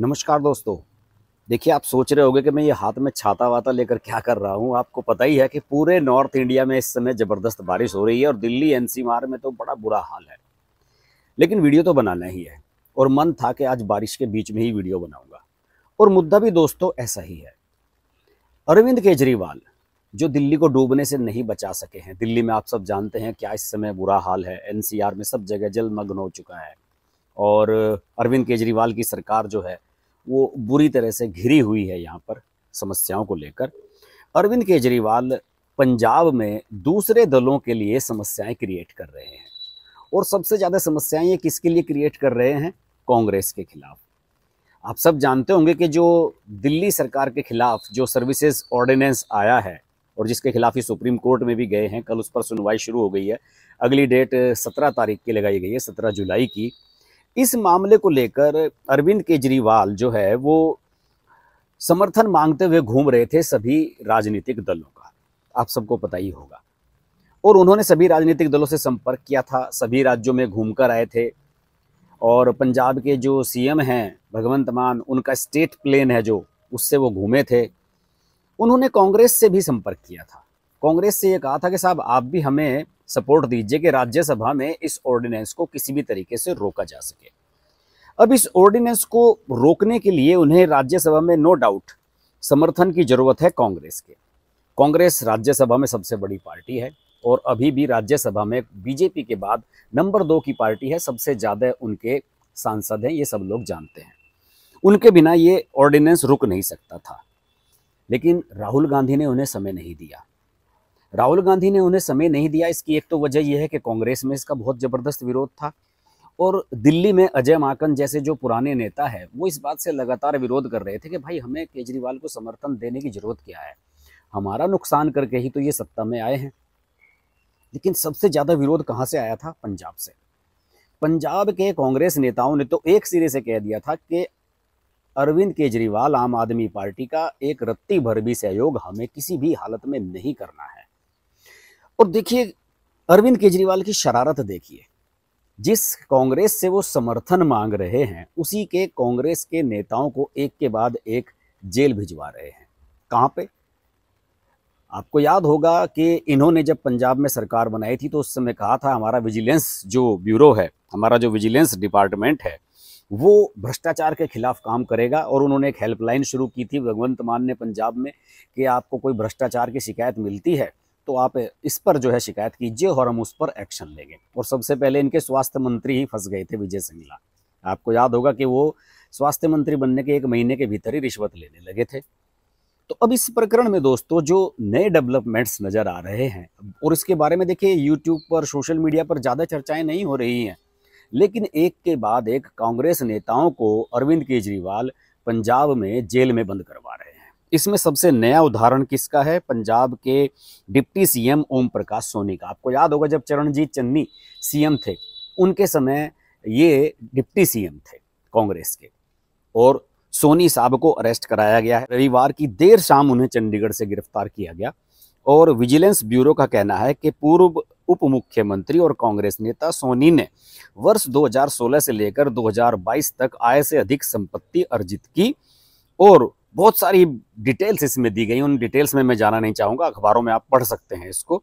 नमस्कार दोस्तों देखिए आप सोच रहे होंगे कि मैं ये हाथ में छाता वाता लेकर क्या कर रहा हूँ आपको पता ही है कि पूरे नॉर्थ इंडिया में इस समय ज़बरदस्त बारिश हो रही है और दिल्ली एनसीआर में तो बड़ा बुरा हाल है लेकिन वीडियो तो बनाना ही है और मन था कि आज बारिश के बीच में ही वीडियो बनाऊंगा और मुद्दा भी दोस्तों ऐसा ही है अरविंद केजरीवाल जो दिल्ली को डूबने से नहीं बचा सके हैं दिल्ली में आप सब जानते हैं क्या इस समय बुरा हाल है एनसीआर में सब जगह जलमग्न हो चुका है और अरविंद केजरीवाल की सरकार जो है वो बुरी तरह से घिरी हुई है यहाँ पर समस्याओं को लेकर अरविंद केजरीवाल पंजाब में दूसरे दलों के लिए समस्याएं क्रिएट कर रहे हैं और सबसे ज़्यादा समस्याएं ये किसके लिए क्रिएट कर रहे हैं कांग्रेस के खिलाफ आप सब जानते होंगे कि जो दिल्ली सरकार के खिलाफ जो सर्विसेज ऑर्डिनेंस आया है और जिसके खिलाफ ही सुप्रीम कोर्ट में भी गए हैं कल उस पर सुनवाई शुरू हो गई है अगली डेट सत्रह तारीख की लगाई गई है सत्रह जुलाई की इस मामले को लेकर अरविंद केजरीवाल जो है वो समर्थन मांगते हुए घूम रहे थे सभी राजनीतिक दलों का आप सबको पता ही होगा और उन्होंने सभी राजनीतिक दलों से संपर्क किया था सभी राज्यों में घूमकर आए थे और पंजाब के जो सीएम हैं भगवंत मान उनका स्टेट प्लेन है जो उससे वो घूमे थे उन्होंने कांग्रेस से भी संपर्क किया था कांग्रेस से ये कहा था कि साहब आप भी हमें सपोर्ट दीजिए कि राज्यसभा में इस ऑर्डिनेंस को किसी भी तरीके से रोका जा सके अब इस ऑर्डिनेंस को रोकने के लिए उन्हें राज्यसभा में नो डाउट समर्थन की जरूरत है कांग्रेस के कांग्रेस राज्यसभा में सबसे बड़ी पार्टी है और अभी भी राज्यसभा में बीजेपी के बाद नंबर दो की पार्टी है सबसे ज़्यादा उनके सांसद हैं ये सब लोग जानते हैं उनके बिना ये ऑर्डिनेंस रुक नहीं सकता था लेकिन राहुल गांधी ने उन्हें समय नहीं दिया राहुल गांधी ने उन्हें समय नहीं दिया इसकी एक तो वजह यह है कि कांग्रेस में इसका बहुत ज़बरदस्त विरोध था और दिल्ली में अजय माकन जैसे जो पुराने नेता है वो इस बात से लगातार विरोध कर रहे थे कि भाई हमें केजरीवाल को समर्थन देने की ज़रूरत क्या है हमारा नुकसान करके ही तो ये सत्ता में आए हैं लेकिन सबसे ज़्यादा विरोध कहाँ से आया था पंजाब से पंजाब के कांग्रेस नेताओं ने तो एक सिरे से कह दिया था कि अरविंद केजरीवाल आम आदमी पार्टी का एक रत्ती भर भी सहयोग हमें किसी भी हालत में नहीं करना है और देखिए अरविंद केजरीवाल की शरारत देखिए जिस कांग्रेस से वो समर्थन मांग रहे हैं उसी के कांग्रेस के नेताओं को एक के बाद एक जेल भिजवा रहे हैं कहां पे आपको याद होगा कि इन्होंने जब पंजाब में सरकार बनाई थी तो उस समय कहा था हमारा विजिलेंस जो ब्यूरो है हमारा जो विजिलेंस डिपार्टमेंट है वो भ्रष्टाचार के खिलाफ काम करेगा और उन्होंने एक हेल्पलाइन शुरू की थी भगवंत मान ने पंजाब में कि आपको कोई भ्रष्टाचार की शिकायत मिलती है तो आप इस पर जो है शिकायत कीजिए और हम उस पर एक्शन लेंगे और सबसे पहले इनके स्वास्थ्य मंत्री ही फंस गए थे विजय सिंगला आपको याद होगा कि वो स्वास्थ्य मंत्री बनने के एक महीने के भीतर ही रिश्वत लेने लगे थे तो अब इस प्रकरण में दोस्तों जो नए डेवलपमेंट्स नज़र आ रहे हैं और इसके बारे में देखिए यूट्यूब पर सोशल मीडिया पर ज़्यादा चर्चाएं नहीं हो रही हैं लेकिन एक के बाद एक कांग्रेस नेताओं को अरविंद केजरीवाल पंजाब में जेल में बंद करवा रहे हैं इसमें सबसे नया उदाहरण किसका है पंजाब के डिप्टी सीएम ओम प्रकाश सोनी का आपको याद होगा जब चरणजीत चन्नी सीएम थे उनके समय ये डिप्टी सीएम थे कांग्रेस के और सोनी साहब को अरेस्ट कराया गया है रविवार की देर शाम उन्हें चंडीगढ़ से गिरफ्तार किया गया और विजिलेंस ब्यूरो का कहना है कि पूर्व उप मुख्यमंत्री और कांग्रेस नेता सोनी ने वर्ष 2016 से लेकर 2022 तक आय से अधिक संपत्ति अर्जित की और बहुत सारी डिटेल्स इसमें दी गई उन डिटेल्स में मैं जाना नहीं चाहूँगा अखबारों में आप पढ़ सकते हैं इसको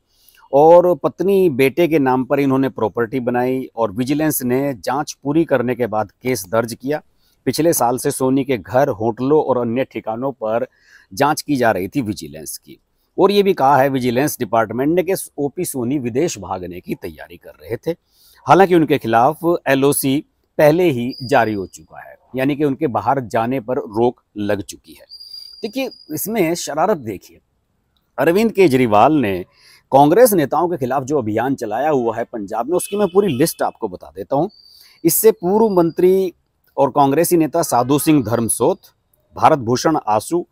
और पत्नी बेटे के नाम पर इन्होंने प्रॉपर्टी बनाई और विजिलेंस ने जांच पूरी करने के बाद केस दर्ज किया पिछले साल से सोनी के घर होटलों और अन्य ठिकानों पर जांच की जा रही थी विजिलेंस की और ये भी कहा है विजिलेंस डिपार्टमेंट ने कि ओपी सोनी विदेश भागने की तैयारी कर रहे थे हालांकि उनके खिलाफ एलओसी पहले ही जारी हो चुका है यानी कि उनके बाहर जाने पर रोक लग चुकी है देखिए इसमें शरारत देखिए अरविंद केजरीवाल ने कांग्रेस नेताओं के खिलाफ जो अभियान चलाया हुआ है पंजाब में उसकी मैं पूरी लिस्ट आपको बता देता हूँ इससे पूर्व मंत्री और कांग्रेसी नेता साधु सिंह धर्मसोत भारत भूषण आसू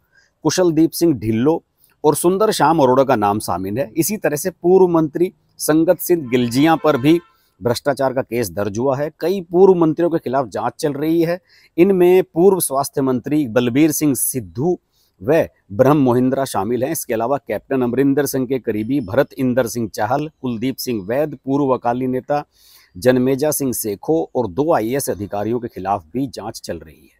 कुशलदीप सिंह ढिल्लो और सुंदर श्याम अरोड़ा का नाम शामिल है इसी तरह से पूर्व मंत्री संगत सिंह गिलजिया पर भी भ्रष्टाचार का केस दर्ज हुआ है कई पूर्व मंत्रियों के खिलाफ जांच चल रही है इनमें पूर्व स्वास्थ्य मंत्री बलबीर सिंह सिद्धू व ब्रह्म मोहिंद्रा शामिल हैं इसके अलावा कैप्टन अमरिंदर सिंह के करीबी भरत इंदर सिंह चाहल कुलदीप सिंह वैद पूर्व अकाली नेता जनमेजा सिंह सेखो और दो आई अधिकारियों के खिलाफ भी जाँच चल रही है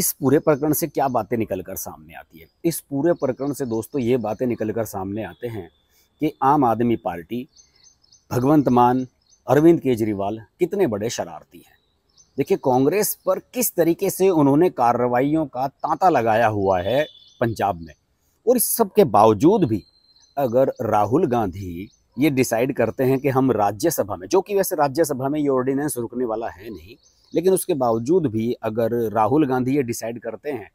इस पूरे प्रकरण से क्या बातें निकल कर सामने आती है इस पूरे प्रकरण से दोस्तों ये बातें निकल कर सामने आते हैं कि आम आदमी पार्टी भगवंत मान अरविंद केजरीवाल कितने बड़े शरारती हैं देखिए कांग्रेस पर किस तरीके से उन्होंने कार्रवाइयों का तांता लगाया हुआ है पंजाब में और इस सब के बावजूद भी अगर राहुल गांधी ये डिसाइड करते हैं कि हम राज्यसभा में जो कि वैसे राज्यसभा में ये ऑर्डिनेंस रुकने वाला है नहीं लेकिन उसके बावजूद भी अगर राहुल गांधी ये डिसाइड करते हैं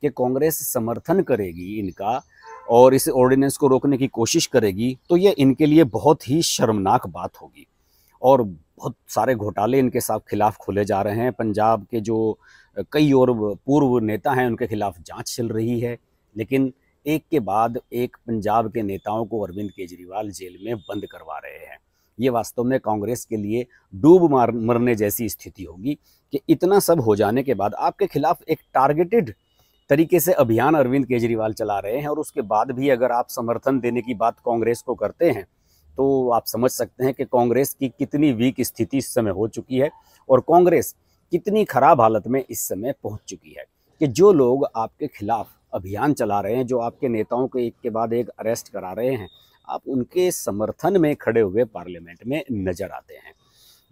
कि कांग्रेस समर्थन करेगी इनका और इस ऑर्डिनेंस को रोकने की कोशिश करेगी तो ये इनके लिए बहुत ही शर्मनाक बात होगी और बहुत सारे घोटाले इनके साथ खिलाफ खोले जा रहे हैं पंजाब के जो कई और पूर्व नेता हैं उनके खिलाफ जांच चल रही है लेकिन एक के बाद एक पंजाब के नेताओं को अरविंद केजरीवाल जेल में बंद करवा रहे हैं ये वास्तव में कांग्रेस के लिए डूब मार मरने जैसी स्थिति होगी कि इतना सब हो जाने के बाद आपके खिलाफ एक टारगेटेड तरीके से अभियान अरविंद केजरीवाल चला रहे हैं और उसके बाद भी अगर आप समर्थन देने की बात कांग्रेस को करते हैं तो आप समझ सकते हैं कि कांग्रेस की कितनी वीक स्थिति इस समय हो चुकी है और कांग्रेस कितनी खराब हालत में इस समय पहुंच चुकी है कि जो लोग आपके खिलाफ अभियान चला रहे हैं जो आपके नेताओं को एक के बाद एक अरेस्ट करा रहे हैं आप उनके समर्थन में खड़े हुए पार्लियामेंट में नजर आते हैं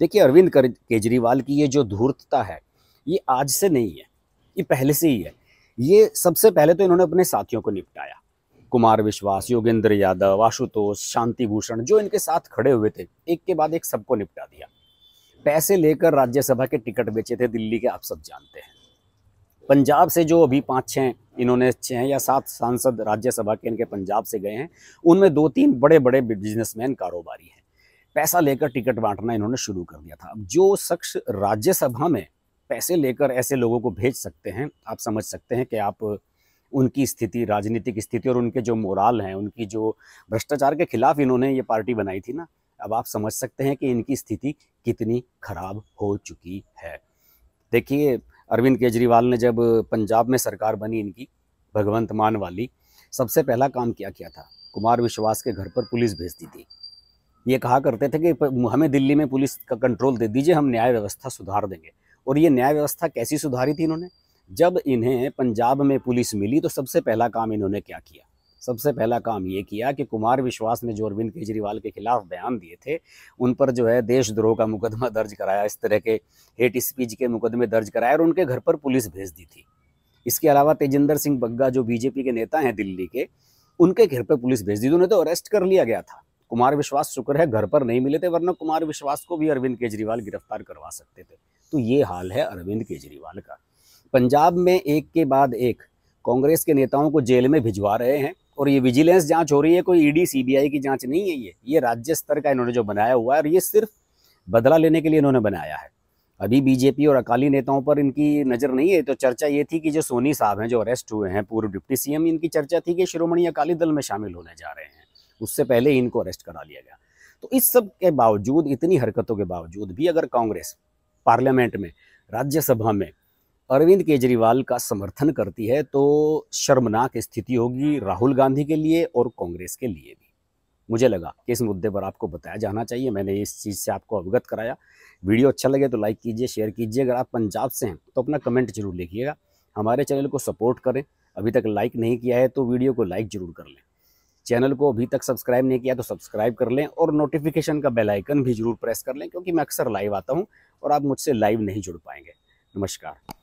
देखिए अरविंद केजरीवाल की ये जो धूर्तता है ये आज से नहीं है ये पहले से ही है ये सबसे पहले तो इन्होंने अपने साथियों को निपटाया कुमार विश्वास योगेंद्र यादव आशुतोष शांति भूषण जो इनके साथ खड़े हुए थे एक के बाद एक सबको निपटा दिया पैसे लेकर राज्यसभा के टिकट बेचे थे दिल्ली के आप सब जानते हैं पंजाब से जो अभी पाँच छः इन्होंने छः या सात सांसद राज्यसभा के इनके पंजाब से गए हैं उनमें दो तीन बड़े बड़े बिजनेसमैन कारोबारी हैं पैसा लेकर टिकट बांटना इन्होंने शुरू कर दिया था अब जो शख्स राज्यसभा में पैसे लेकर ऐसे लोगों को भेज सकते हैं आप समझ सकते हैं कि आप उनकी स्थिति राजनीतिक स्थिति और उनके जो मोराल हैं उनकी जो भ्रष्टाचार के खिलाफ इन्होंने ये पार्टी बनाई थी ना अब आप समझ सकते हैं कि इनकी स्थिति कितनी खराब हो चुकी है देखिए अरविंद केजरीवाल ने जब पंजाब में सरकार बनी इनकी भगवंत मान वाली सबसे पहला काम क्या किया था कुमार विश्वास के घर पर पुलिस भेज दी थी ये कहा करते थे कि हमें दिल्ली में पुलिस का कंट्रोल दे दीजिए हम न्याय व्यवस्था सुधार देंगे और ये न्याय व्यवस्था कैसी सुधारी थी इन्होंने जब इन्हें पंजाब में पुलिस मिली तो सबसे पहला काम इन्होंने क्या किया सबसे पहला काम ये किया कि कुमार विश्वास ने जो अरविंद केजरीवाल के खिलाफ बयान दिए थे उन पर जो है देशद्रोह का मुकदमा दर्ज कराया इस तरह के हेट स्पीच के मुकदमे दर्ज कराए और उनके घर पर पुलिस भेज दी थी इसके अलावा तेजिंदर सिंह बग्गा जो बीजेपी के नेता हैं दिल्ली के उनके घर पर पुलिस भेज दी थी उन्हें तो अरेस्ट कर लिया गया था कुमार विश्वास शुक्र है घर पर नहीं मिले थे वरना कुमार विश्वास को भी अरविंद केजरीवाल गिरफ्तार करवा सकते थे तो ये हाल है अरविंद केजरीवाल का पंजाब में एक के बाद एक कांग्रेस के नेताओं को जेल में भिजवा रहे हैं और ये विजिलेंस जांच हो रही है कोई ईडी सीबीआई की जांच नहीं है ये ये राज्य स्तर का इन्होंने जो बनाया हुआ है और ये सिर्फ बदला लेने के लिए इन्होंने बनाया है अभी बीजेपी और अकाली नेताओं पर इनकी नज़र नहीं है तो चर्चा ये थी कि जो सोनी साहब हैं जो अरेस्ट हुए हैं पूर्व डिप्टी सी इनकी चर्चा थी कि शिरोमणि अकाली दल में शामिल होने जा रहे हैं उससे पहले इनको अरेस्ट करा लिया गया तो इस सब के बावजूद इतनी हरकतों के बावजूद भी अगर कांग्रेस पार्लियामेंट में राज्यसभा में अरविंद केजरीवाल का समर्थन करती है तो शर्मनाक स्थिति होगी राहुल गांधी के लिए और कांग्रेस के लिए भी मुझे लगा कि इस मुद्दे पर आपको बताया जाना चाहिए मैंने इस चीज़ से आपको अवगत कराया वीडियो अच्छा लगे तो लाइक कीजिए शेयर कीजिए अगर आप पंजाब से हैं तो अपना कमेंट जरूर लिखिएगा हमारे चैनल को सपोर्ट करें अभी तक लाइक नहीं किया है तो वीडियो को लाइक ज़रूर कर लें चैनल को अभी तक सब्सक्राइब नहीं किया तो सब्सक्राइब कर लें और नोटिफिकेशन का बेल आइकन भी जरूर प्रेस कर लें क्योंकि मैं अक्सर लाइव आता हूं और आप मुझसे लाइव नहीं जुड़ पाएंगे नमस्कार